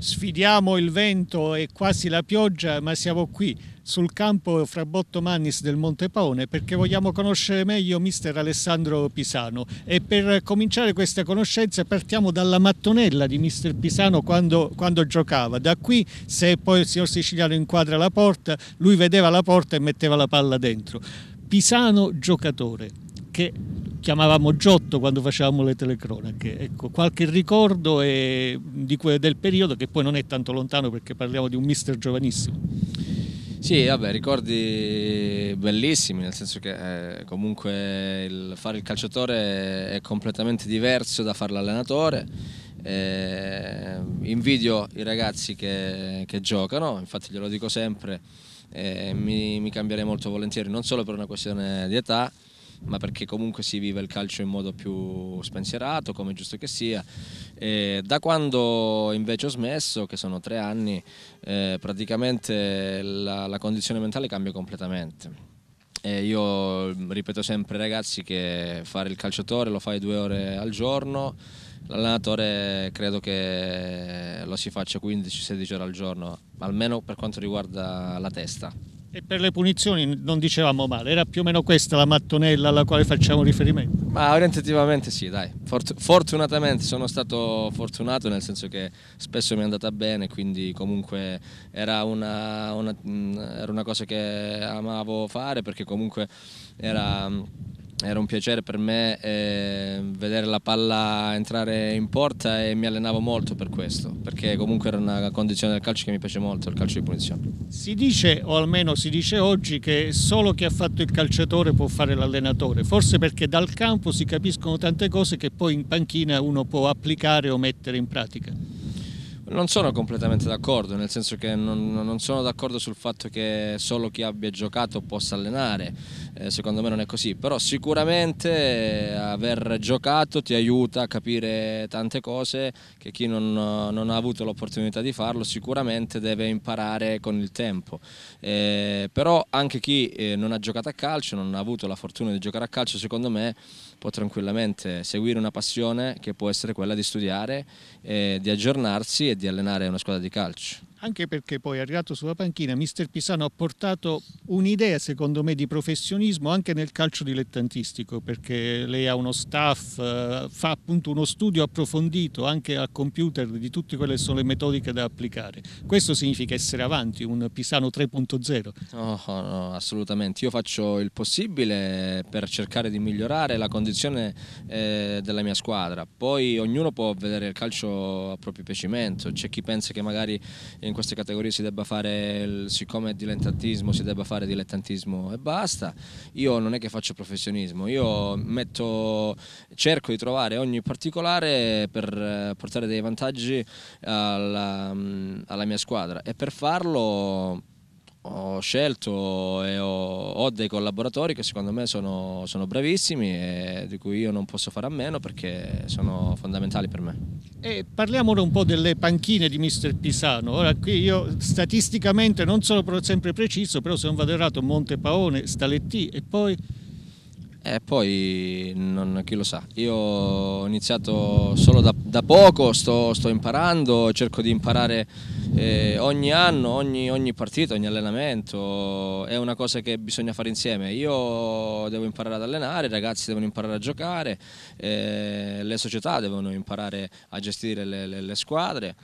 sfidiamo il vento e quasi la pioggia, ma siamo qui sul campo fra Botto Mannis del Monte Paone perché vogliamo conoscere meglio mister Alessandro Pisano e per cominciare questa conoscenza partiamo dalla mattonella di mister Pisano quando, quando giocava. Da qui se poi il signor Siciliano inquadra la porta, lui vedeva la porta e metteva la palla dentro. Pisano giocatore che chiamavamo Giotto quando facevamo le telecronache. Ecco, qualche ricordo è, eh, que, del periodo che poi non è tanto lontano perché parliamo di un mister giovanissimo. Sì, vabbè, ricordi bellissimi, nel senso che eh, comunque il fare il calciatore è completamente diverso da fare l'allenatore. Eh, invidio i ragazzi che, che giocano, infatti glielo dico sempre, eh, mi, mi cambierei molto volentieri, non solo per una questione di età, ma perché comunque si vive il calcio in modo più spensierato, come giusto che sia. E da quando invece ho smesso, che sono tre anni, eh, praticamente la, la condizione mentale cambia completamente. E io ripeto sempre ai ragazzi che fare il calciatore lo fai due ore al giorno, l'allenatore credo che lo si faccia 15-16 ore al giorno, almeno per quanto riguarda la testa. E per le punizioni non dicevamo male, era più o meno questa la mattonella alla quale facciamo riferimento? Ma orientativamente sì, dai. Fort- fortunatamente sono stato fortunato nel senso che spesso mi è andata bene, quindi comunque era una, una, mm, era una cosa che amavo fare perché comunque era mm, era un piacere per me eh, vedere la palla entrare in porta e mi allenavo molto per questo, perché comunque era una condizione del calcio che mi piace molto, il calcio di punizione. Si dice, o almeno si dice oggi, che solo chi ha fatto il calciatore può fare l'allenatore, forse perché dal campo si capiscono tante cose che poi in panchina uno può applicare o mettere in pratica. Non sono completamente d'accordo, nel senso che non, non sono d'accordo sul fatto che solo chi abbia giocato possa allenare, eh, secondo me non è così, però sicuramente eh, aver giocato ti aiuta a capire tante cose che chi non, non ha avuto l'opportunità di farlo sicuramente deve imparare con il tempo, eh, però anche chi eh, non ha giocato a calcio, non ha avuto la fortuna di giocare a calcio, secondo me può tranquillamente seguire una passione che può essere quella di studiare, eh, di aggiornarsi e di allenare una squadra di calcio anche perché poi arrivato sulla panchina mister Pisano ha portato un'idea secondo me di professionismo anche nel calcio dilettantistico perché lei ha uno staff, eh, fa appunto uno studio approfondito anche al computer di tutte quelle che sono le metodiche da applicare. Questo significa essere avanti, un Pisano 3.0. No, oh, no, assolutamente, io faccio il possibile per cercare di migliorare la condizione eh, della mia squadra, poi ognuno può vedere il calcio a proprio piacimento, c'è chi pensa che magari... Eh, in queste categorie si debba fare, il, siccome è dilettantismo, si debba fare dilettantismo e basta. Io non è che faccio professionismo, io metto, cerco di trovare ogni particolare per eh, portare dei vantaggi alla, mm, alla mia squadra e per farlo ho scelto e ho, ho, dei collaboratori che secondo me sono, sono, bravissimi e di cui io non posso fare a meno perché sono fondamentali per me. E parliamo ora un po' delle panchine di mister Pisano. Ora qui io statisticamente non sono sempre preciso, però sono non vado errato Montepaone, Staletti e poi e eh, poi non, chi lo sa, io ho iniziato solo da, da poco, sto, sto, imparando, cerco di imparare eh, ogni anno, ogni, ogni partita, ogni allenamento, è una cosa che bisogna fare insieme. Io devo imparare ad allenare, i ragazzi devono imparare a giocare, eh, le società devono imparare a gestire le, le, le squadre.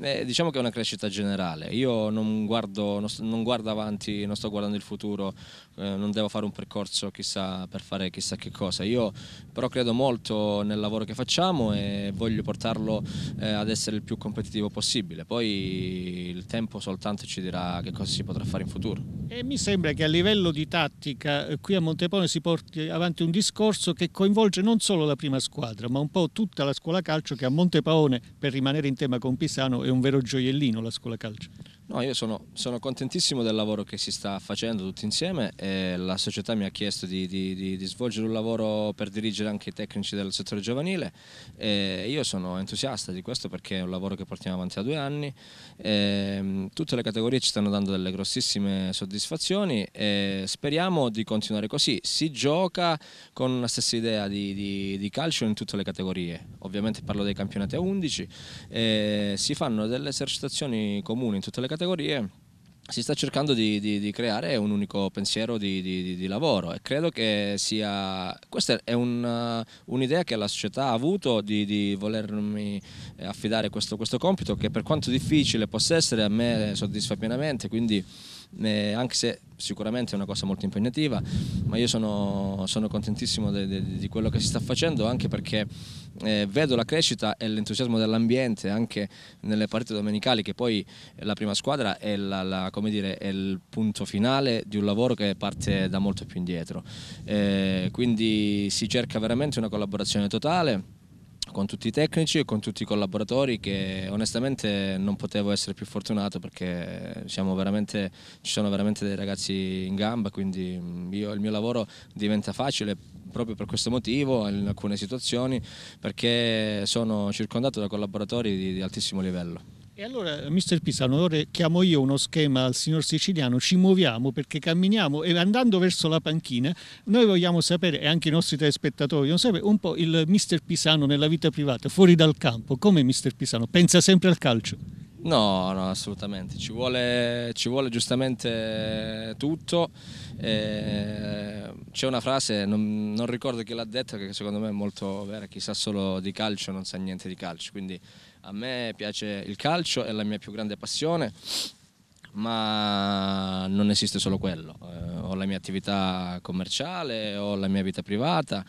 Eh, diciamo che è una crescita generale, io non guardo, non, guardo avanti, non sto guardando il futuro, eh, non devo fare un percorso chissà per fare chissà che cosa, io però credo molto nel lavoro che facciamo e voglio portarlo eh, ad essere il più competitivo possibile, poi il tempo soltanto ci dirà che cosa si potrà fare in futuro. E mi sembra che a livello di tattica eh, qui a Montepone si porti avanti un discorso che coinvolge non solo la prima squadra ma un po' tutta la scuola calcio che a Montepone, per rimanere in tema con Pisano Milano è un vero gioiellino la scuola calcio. No, io sono, sono, contentissimo del lavoro che si sta facendo tutti insieme e la società mi ha chiesto di, di, di, di svolgere un lavoro per dirigere anche i tecnici del settore giovanile e io sono entusiasta di questo perché è un lavoro che portiamo avanti da due anni. E ehm, tutte le categorie ci stanno dando delle grossissime soddisfazioni e speriamo di continuare così. Si gioca con la stessa idea di, calcio in tutte le categorie, ovviamente parlo dei campionati a 11, si fanno delle esercitazioni comuni in tutte le categorie categorie si sta cercando di, di, di, creare un unico pensiero di, di, lavoro e credo che sia questa è un, un'idea che la società ha avuto di, volermi eh, affidare questo, questo compito che per quanto difficile possa essere a me soddisfa pienamente quindi eh, anche se sicuramente è una cosa molto impegnativa, ma io sono, sono contentissimo de, de, di quello che si sta facendo anche perché eh, vedo la crescita e l'entusiasmo dell'ambiente anche nelle partite domenicali che poi la prima squadra è, la, la, dire, è il punto finale di un lavoro che parte da molto più indietro. Eh, quindi si cerca veramente una collaborazione totale con tutti i tecnici e con tutti i collaboratori che onestamente non potevo essere più fortunato perché ci sono veramente dei ragazzi in gamba, quindi mm, io, il mio lavoro diventa facile proprio per questo motivo in alcune situazioni perché sono circondato da collaboratori di, di altissimo livello. E allora, mister Pisano, ora chiamo io uno schema al signor siciliano, ci muoviamo perché camminiamo e andando verso la panchina noi vogliamo sapere, e anche i nostri telespettatori vogliono sapere, un po' il mister Pisano nella vita privata, fuori dal campo. Come mister Pisano? Pensa sempre al calcio? No, no, assolutamente, ci vuole, ci vuole giustamente tutto. Eh, c'è una frase, non, non ricordo chi l'ha detta, che secondo me è molto vera, chi sa solo di calcio non sa niente di calcio, quindi a me piace il calcio, è la mia più grande passione, ma non esiste solo quello, eh, ho la mia attività commerciale, ho la mia vita privata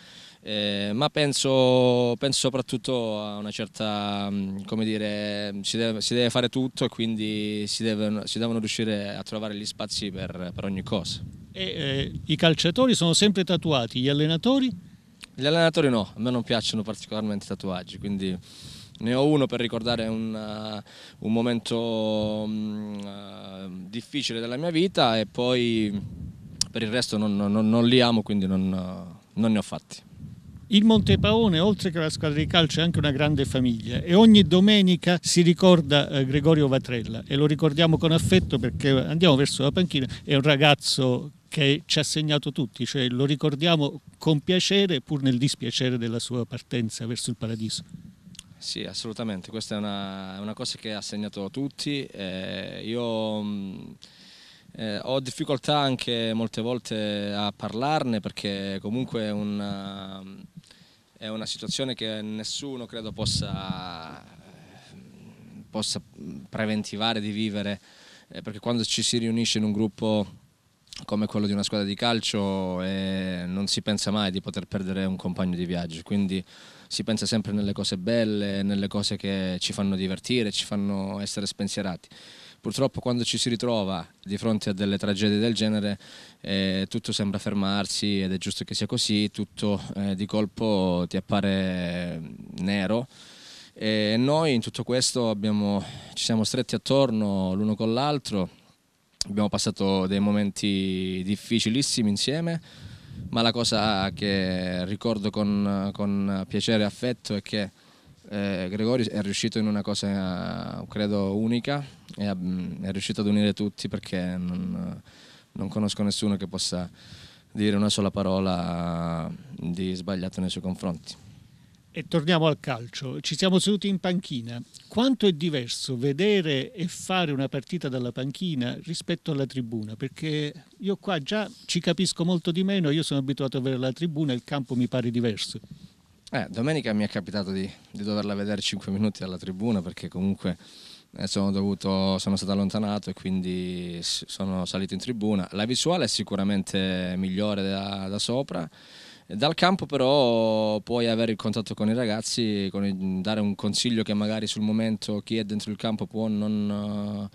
eh, ma penso, penso, soprattutto a una certa, mm, come dire, si deve, si deve fare tutto e quindi si, deve, si, devono riuscire a trovare gli spazi per, per ogni cosa. E, eh, I calciatori sono sempre tatuati, gli allenatori? Gli allenatori no, a me non piacciono particolarmente i tatuaggi, quindi ne ho uno per ricordare un, uh, un momento um, difficile della mia vita e poi per il resto non, non, non li amo, quindi non, non ne ho fatti. Il Montepaone, oltre che la squadra di calcio, è anche una grande famiglia e ogni domenica si ricorda eh, Gregorio Vatrella e lo ricordiamo con affetto perché andiamo verso la panchina, è un ragazzo che ci ha segnato tutti, cioè lo ricordiamo con piacere pur nel dispiacere della sua partenza verso il paradiso. Sì, assolutamente, questa è una, una cosa che ha segnato tutti. Eh, io mm, eh, ho difficoltà anche molte volte a parlarne perché comunque è un è una situazione che nessuno credo possa, possa preventivare di vivere, eh, perché quando ci si riunisce in un gruppo come quello di una squadra di calcio eh, non si pensa mai di poter perdere un compagno di viaggio, quindi si pensa sempre nelle cose belle, nelle cose che ci fanno divertire, ci fanno essere spensierati purtroppo quando ci si ritrova di fronte a delle tragedie del genere eh, tutto sembra fermarsi ed è giusto che sia così, tutto eh, di colpo ti appare eh, nero. E noi in tutto questo abbiamo, ci siamo stretti attorno l'uno con l'altro, abbiamo passato dei momenti difficilissimi insieme, ma la cosa che ricordo con, con piacere e affetto è che eh, Gregori è riuscito in una cosa credo unica e eh, è riuscito ad unire tutti perché non, non conosco nessuno che possa dire una sola parola di sbagliato nei suoi confronti. E torniamo al calcio. Ci siamo seduti in panchina. Quanto è diverso vedere e fare una partita dalla panchina rispetto alla tribuna? Perché io qua già ci capisco molto di meno, io sono abituato a vedere la tribuna e il campo mi pare diverso. Eh, domenica mi è capitato di, di doverla vedere 5 minuti alla tribuna perché comunque sono, dovuto, sono stato allontanato e quindi sono salito in tribuna. La visuale è sicuramente migliore da, da sopra. Dal campo però puoi avere il contatto con i ragazzi, con il, dare un consiglio che magari sul momento chi è dentro il campo può non,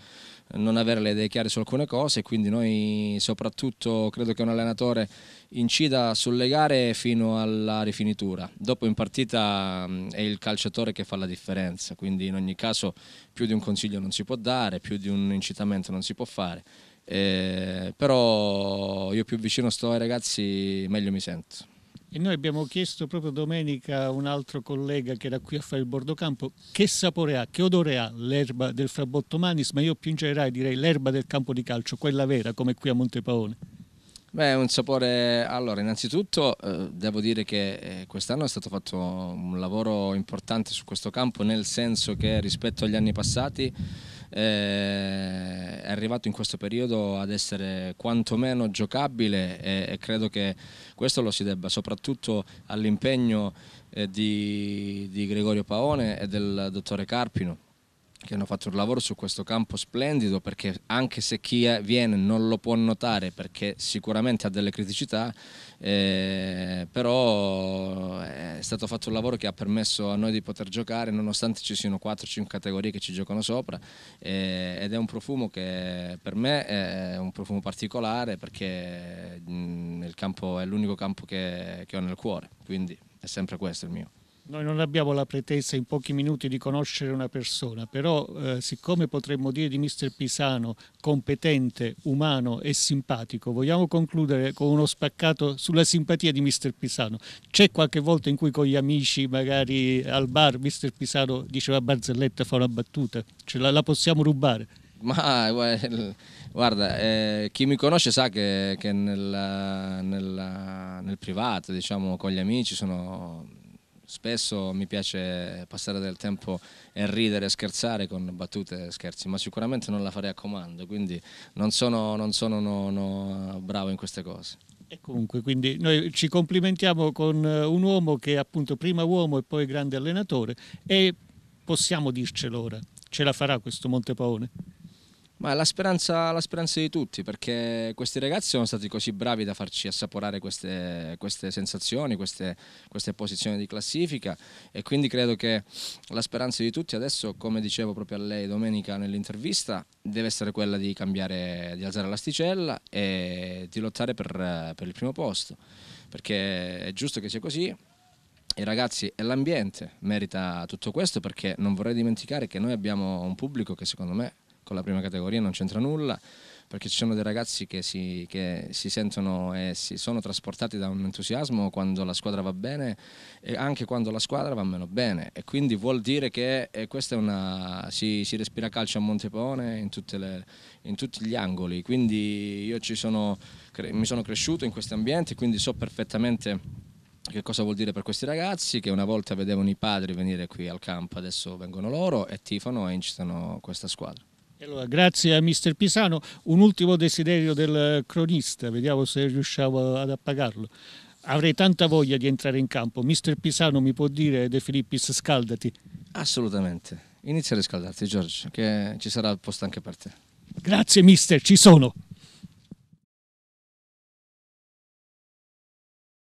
non avere le idee chiare su alcune cose, quindi noi soprattutto credo che un allenatore incida sulle gare fino alla rifinitura. Dopo in partita è il calciatore che fa la differenza, quindi in ogni caso più di un consiglio non si può dare, più di un incitamento non si può fare. Eh, però io più vicino sto ai ragazzi meglio mi sento. E noi abbiamo chiesto proprio domenica a un altro collega che era qui a fare il bordocampo che sapore ha, che odore ha l'erba del Frabotto Manis, ma io più in generale direi l'erba del campo di calcio, quella vera come qui a Montepaone. Beh, un sapore. Allora, innanzitutto eh, devo dire che eh, quest'anno è stato fatto un lavoro importante su questo campo, nel senso che rispetto agli anni passati eh, è arrivato in questo periodo ad essere quantomeno giocabile e, e credo che questo lo si debba soprattutto all'impegno eh, di, di Gregorio Paone e del dottore Carpino che hanno fatto un lavoro su questo campo splendido perché anche se chi viene non lo può notare perché sicuramente ha delle criticità, eh, però eh, è stato fatto un lavoro che ha permesso a noi di poter giocare nonostante ci siano 4-5 categorie che ci giocano sopra eh, ed è un profumo che per me è un profumo particolare perché mh, mm, il campo è l'unico campo che, che ho nel cuore, quindi è sempre questo il mio. Noi non abbiamo la pretesa in pochi minuti di conoscere una persona, però eh, siccome potremmo dire di mister Pisano competente, umano e simpatico, vogliamo concludere con uno spaccato sulla simpatia di mister Pisano. C'è qualche volta in cui con gli amici, magari al bar, mister Pisano diceva barzelletta, fa una battuta, ce la, la possiamo rubare? Ma eh, guarda, eh, chi mi conosce sa che, che nel, nel, nel privato, diciamo, con gli amici sono Spesso mi piace passare del tempo e ridere e scherzare con battute e scherzi, ma sicuramente non la farei a comando, quindi non sono, non sono no, no, bravo in queste cose. E comunque, quindi noi ci complimentiamo con eh, un uomo che è appunto prima uomo e poi grande allenatore e possiamo dircelo ora, ce la farà questo Montepaone? Ma è la speranza, la speranza di tutti, perché questi ragazzi sono stati così bravi da farci assaporare queste, queste sensazioni, queste, queste, posizioni di classifica e quindi credo che la speranza di tutti adesso, come dicevo proprio a lei domenica nell'intervista, deve essere quella di cambiare, di alzare l'asticella e di lottare per, per il primo posto, perché è giusto che sia così, i ragazzi e l'ambiente merita tutto questo perché non vorrei dimenticare che noi abbiamo un pubblico che secondo me con la prima categoria non c'entra nulla, perché ci sono dei ragazzi che si, che si, sentono e si sono trasportati da un entusiasmo quando la squadra va bene e anche quando la squadra va meno bene e quindi vuol dire che eh, questa è una si, si respira calcio a Montepone in, le, in tutti gli angoli quindi io sono, mi sono cresciuto in questi ambienti quindi so perfettamente che cosa vuol dire per questi ragazzi che una volta vedevano i padri venire qui al campo adesso vengono loro e tifano e incitano questa squadra allora, grazie a mister Pisano. Un ultimo desiderio del cronista, vediamo se riusciamo ad appagarlo. Avrei tanta voglia di entrare in campo. Mister Pisano mi può dire De Filippis scaldati? Assolutamente. Inizia a riscaldarti Giorgio, che ci sarà il posto anche per te. Grazie mister, ci sono.